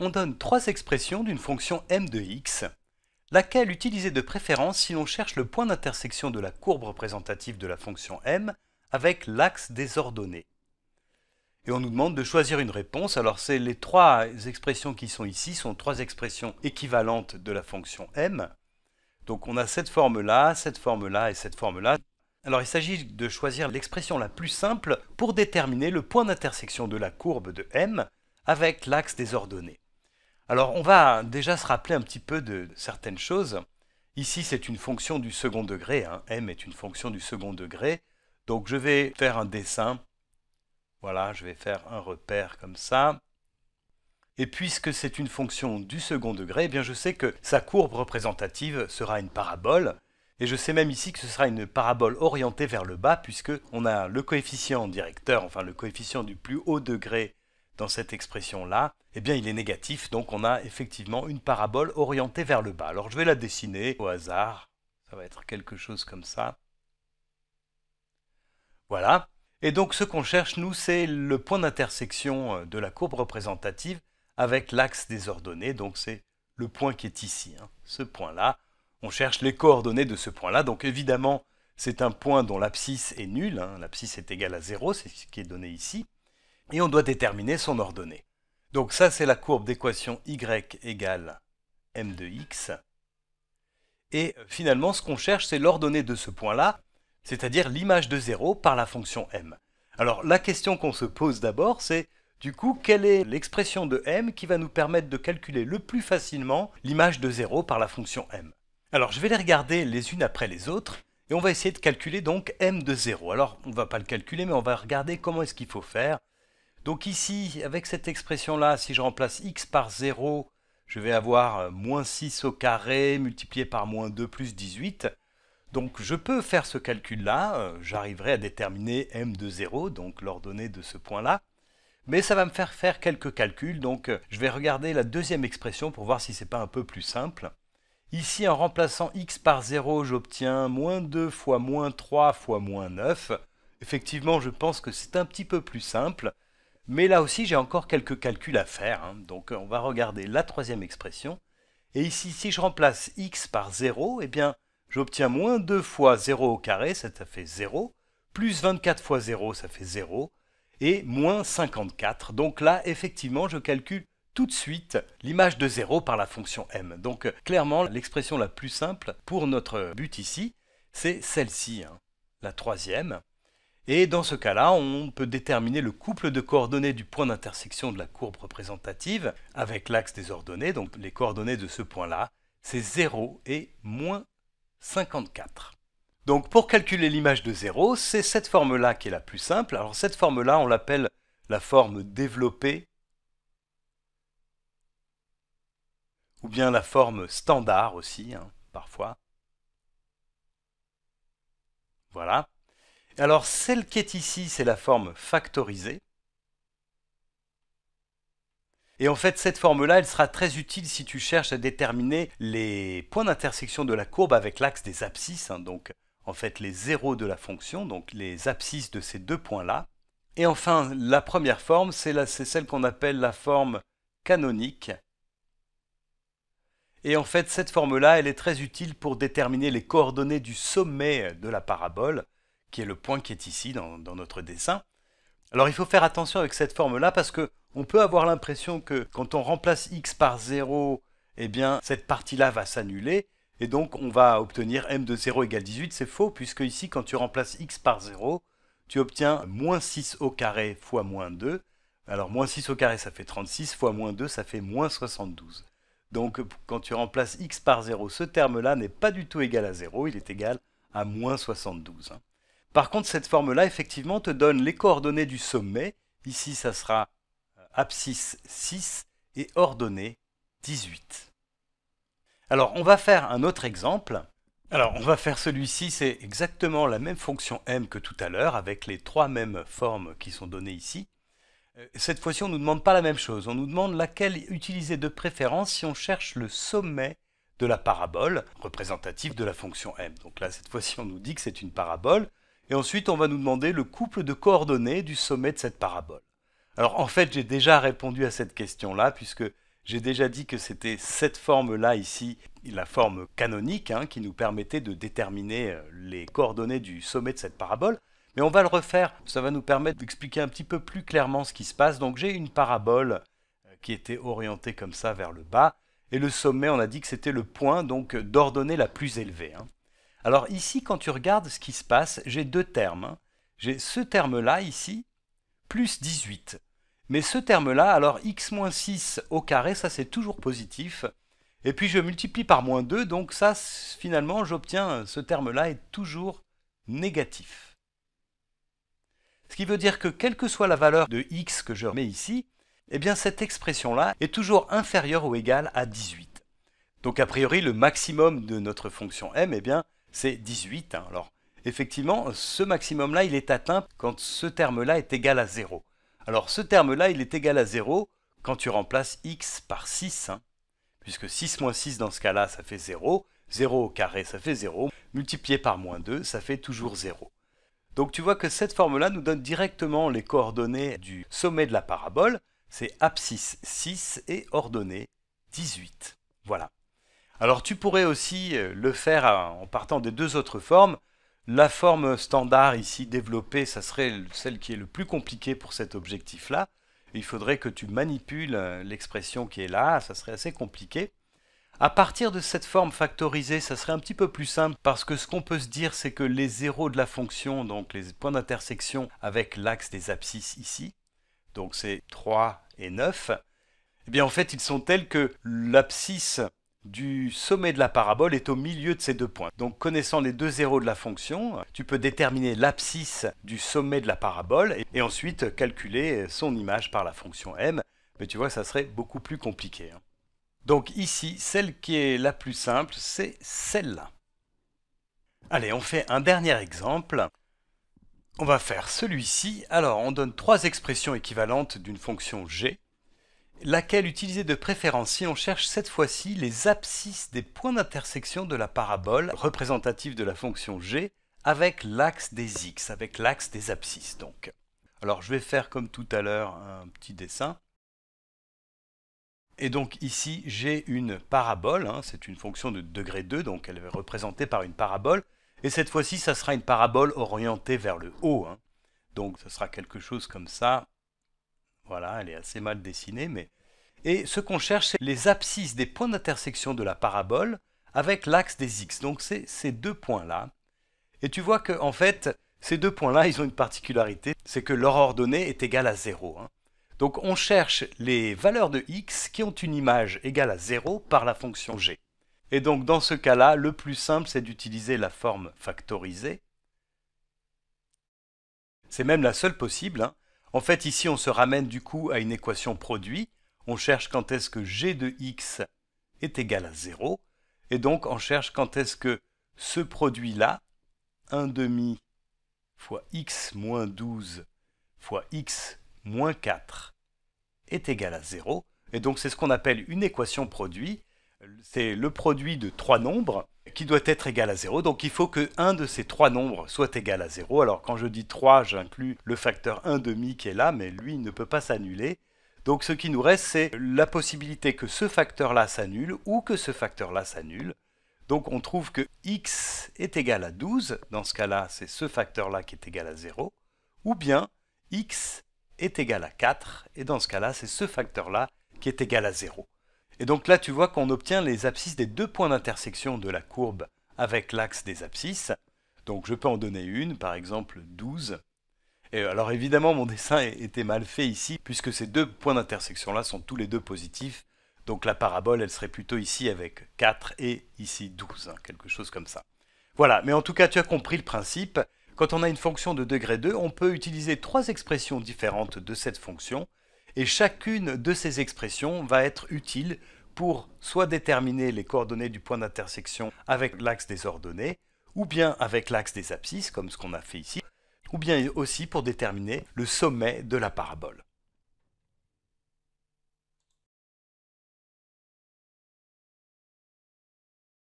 on donne trois expressions d'une fonction m de x, laquelle utiliser de préférence si l'on cherche le point d'intersection de la courbe représentative de la fonction m avec l'axe des ordonnées. Et on nous demande de choisir une réponse, alors c'est les trois expressions qui sont ici, sont trois expressions équivalentes de la fonction m. Donc on a cette forme-là, cette forme-là et cette forme-là. Alors il s'agit de choisir l'expression la plus simple pour déterminer le point d'intersection de la courbe de m avec l'axe des ordonnées. Alors on va déjà se rappeler un petit peu de certaines choses. Ici c'est une fonction du second degré, hein. m est une fonction du second degré, donc je vais faire un dessin, voilà, je vais faire un repère comme ça, et puisque c'est une fonction du second degré, eh bien je sais que sa courbe représentative sera une parabole. Et je sais même ici que ce sera une parabole orientée vers le bas, puisque on a le coefficient directeur, enfin le coefficient du plus haut degré dans cette expression-là, eh bien il est négatif, donc on a effectivement une parabole orientée vers le bas. Alors je vais la dessiner au hasard, ça va être quelque chose comme ça. Voilà, et donc ce qu'on cherche, nous, c'est le point d'intersection euh, de la courbe représentative avec l'axe des ordonnées, donc c'est le point qui est ici, hein. ce point-là. On cherche les coordonnées de ce point-là, donc évidemment, c'est un point dont l'abscisse est nulle, hein. l'abscisse est égale à 0, c'est ce qui est donné ici et on doit déterminer son ordonnée. Donc ça, c'est la courbe d'équation y égale m de x. Et finalement, ce qu'on cherche, c'est l'ordonnée de ce point-là, c'est-à-dire l'image de 0 par la fonction m. Alors la question qu'on se pose d'abord, c'est du coup, quelle est l'expression de m qui va nous permettre de calculer le plus facilement l'image de 0 par la fonction m Alors je vais les regarder les unes après les autres, et on va essayer de calculer donc m de 0. Alors on ne va pas le calculer, mais on va regarder comment est-ce qu'il faut faire donc ici, avec cette expression-là, si je remplace x par 0, je vais avoir euh, moins 6 au carré multiplié par moins 2 plus 18. Donc je peux faire ce calcul-là, euh, j'arriverai à déterminer m de 0, donc l'ordonnée de ce point-là. Mais ça va me faire faire quelques calculs, donc euh, je vais regarder la deuxième expression pour voir si ce n'est pas un peu plus simple. Ici, en remplaçant x par 0, j'obtiens moins 2 fois moins 3 fois moins 9. Effectivement, je pense que c'est un petit peu plus simple. Mais là aussi, j'ai encore quelques calculs à faire. Hein. Donc euh, on va regarder la troisième expression. Et ici, si je remplace x par 0, eh bien, j'obtiens moins 2 fois 0 au carré, ça, fait 0, plus 24 fois 0, ça fait 0, et moins 54. Donc là, effectivement, je calcule tout de suite l'image de 0 par la fonction m. Donc euh, clairement, l'expression la plus simple pour notre but ici, c'est celle-ci, hein, la troisième. Et dans ce cas-là, on peut déterminer le couple de coordonnées du point d'intersection de la courbe représentative avec l'axe des ordonnées, donc les coordonnées de ce point-là, c'est 0 et moins 54. Donc pour calculer l'image de 0, c'est cette forme-là qui est la plus simple. Alors cette forme-là, on l'appelle la forme développée ou bien la forme standard aussi, hein, parfois. Voilà. Alors celle qui est ici, c'est la forme factorisée. Et en fait, cette forme-là, elle sera très utile si tu cherches à déterminer les points d'intersection de la courbe avec l'axe des abscisses, hein, donc en fait les zéros de la fonction, donc les abscisses de ces deux points-là. Et enfin, la première forme, c'est celle qu'on appelle la forme canonique. Et en fait, cette forme-là, elle est très utile pour déterminer les coordonnées du sommet de la parabole qui est le point qui est ici dans, notre dessin. Alors il faut faire attention avec cette forme-là parce que on peut avoir l'impression que quand on remplace x par 0, eh bien cette partie-là va s'annuler et donc on va obtenir m de 0 égale 18. C'est faux puisque ici quand tu remplaces x par 0, tu obtiens moins 6 au carré fois moins 2. Alors moins 6 au carré ça fait 36 fois moins 2 ça fait moins 72. Donc quand tu remplaces x par 0, ce terme-là n'est pas du tout égal à 0, il est égal à moins 72. Par contre, cette forme-là, effectivement, te donne les coordonnées du sommet. Ici, ça sera euh, abscisse 6 et ordonnée 18. Alors, on va faire un autre exemple. Alors, on va faire celui-ci, c'est exactement la même fonction m que tout à l'heure, avec les trois mêmes formes qui sont données ici. Euh, cette fois-ci, on ne nous demande pas la même chose. On nous demande laquelle utiliser de préférence si on cherche le sommet de la parabole représentative de la fonction m. Donc là, cette fois-ci, on nous dit que c'est une parabole. Et ensuite, on va nous demander le couple de coordonnées du sommet de cette parabole. Alors en fait, j'ai déjà répondu à cette question-là, puisque j'ai déjà dit que c'était cette forme-là ici, la forme canonique, hein, qui nous permettait de déterminer euh, les coordonnées du sommet de cette parabole. Mais on va le refaire, ça va nous permettre d'expliquer un petit peu plus clairement ce qui se passe. Donc j'ai une parabole euh, qui était orientée comme ça vers le bas, et le sommet, on a dit que c'était le point donc d'ordonnée la plus élevée. Hein. Alors ici, quand tu regardes ce qui se passe, j'ai deux termes. Hein. J'ai ce terme-là ici, plus 18. Mais ce terme-là, alors x moins 6 au carré, ça c'est toujours positif. Et puis je multiplie par moins 2, donc ça finalement j'obtiens, ce terme-là est toujours négatif. Ce qui veut dire que quelle que soit la valeur de x que je remets ici, eh bien cette expression-là est toujours inférieure ou égale à 18. Donc a priori le maximum de notre fonction m, eh bien c'est 18. Hein. Alors, effectivement, ce maximum-là, il est atteint quand ce terme-là est égal à 0. Alors, ce terme-là, il est égal à 0 quand tu remplaces x par 6, hein. puisque 6 moins 6 dans ce cas-là, ça fait 0. 0 au carré, ça fait 0. Multiplié par moins 2, ça fait toujours 0. Donc tu vois que cette forme-là nous donne directement les coordonnées du sommet de la parabole. C'est abscisse 6 et ordonnée 18. Voilà. Alors tu pourrais aussi euh, le faire euh, en partant des deux autres formes. La forme standard ici développée, ça serait celle qui est le plus compliquée pour cet objectif-là. Il faudrait que tu manipules euh, l'expression qui est là, ça serait assez compliqué. À partir de cette forme factorisée, ça serait un petit peu plus simple parce que ce qu'on peut se dire, c'est que les zéros de la fonction, donc les points d'intersection avec l'axe des abscisses ici, donc c'est 3 et 9, eh bien en fait ils sont tels que l'abscisse du sommet de la parabole est au milieu de ces deux points. Donc connaissant les deux zéros de la fonction, tu peux déterminer l'abscisse du sommet de la parabole et, ensuite calculer son image par la fonction m. Mais tu vois, ça serait beaucoup plus compliqué. Hein. Donc ici, celle qui est la plus simple, c'est celle-là. Allez, on fait un dernier exemple. On va faire celui-ci. Alors, on donne trois expressions équivalentes d'une fonction g laquelle utiliser de préférence si on cherche cette fois-ci les abscisses des points d'intersection de la parabole représentative de la fonction g avec l'axe des x, avec l'axe des abscisses donc. Alors je vais faire comme tout à l'heure un petit dessin. Et donc ici j'ai une parabole, hein, c'est une fonction de degré 2, donc elle est représentée par une parabole. Et cette fois-ci ça sera une parabole orientée vers le haut. Hein. Donc ce sera quelque chose comme ça, voilà, elle est assez mal dessinée, mais... Et ce qu'on cherche, c'est les abscisses des points d'intersection de la parabole avec l'axe des x. Donc c'est ces deux points-là. Et tu vois qu'en fait, ces deux points-là, ils ont une particularité, c'est que leur ordonnée est égale à 0. Hein. Donc on cherche les valeurs de x qui ont une image égale à 0 par la fonction g. Et donc dans ce cas-là, le plus simple, c'est d'utiliser la forme factorisée. C'est même la seule possible, hein, en fait, ici, on se ramène du coup à une équation produit. On cherche quand est-ce que g de x est égal à 0. Et donc, on cherche quand est-ce que ce produit-là, 1 demi fois x moins 12 fois x moins 4 est égal à 0. Et donc, c'est ce qu'on appelle une équation produit c'est le produit de trois nombres qui doit être égal à 0. Donc il faut que un de ces trois nombres soit égal à 0. Alors quand je dis 3, j'inclus le facteur 1,5 qui est là, mais lui ne peut pas s'annuler. Donc ce qui nous reste, c'est la possibilité que ce facteur-là s'annule ou que ce facteur-là s'annule. Donc on trouve que x est égal à 12, dans ce cas-là c'est ce facteur-là qui est égal à 0, ou bien x est égal à 4, et dans ce cas-là c'est ce facteur-là qui est égal à 0. Et donc là, tu vois qu'on obtient les abscisses des deux points d'intersection de la courbe avec l'axe des abscisses. Donc je peux en donner une, par exemple 12. Et alors évidemment, mon dessin était mal fait ici, puisque ces deux points d'intersection-là sont tous les deux positifs. Donc la parabole, elle serait plutôt ici avec 4 et ici 12, hein, quelque chose comme ça. Voilà, mais en tout cas, tu as compris le principe. Quand on a une fonction de degré 2, on peut utiliser trois expressions différentes de cette fonction et chacune de ces expressions va être utile pour soit déterminer les coordonnées du point d'intersection avec l'axe des ordonnées, ou bien avec l'axe des abscisses, comme ce qu'on a fait ici, ou bien aussi pour déterminer le sommet de la parabole.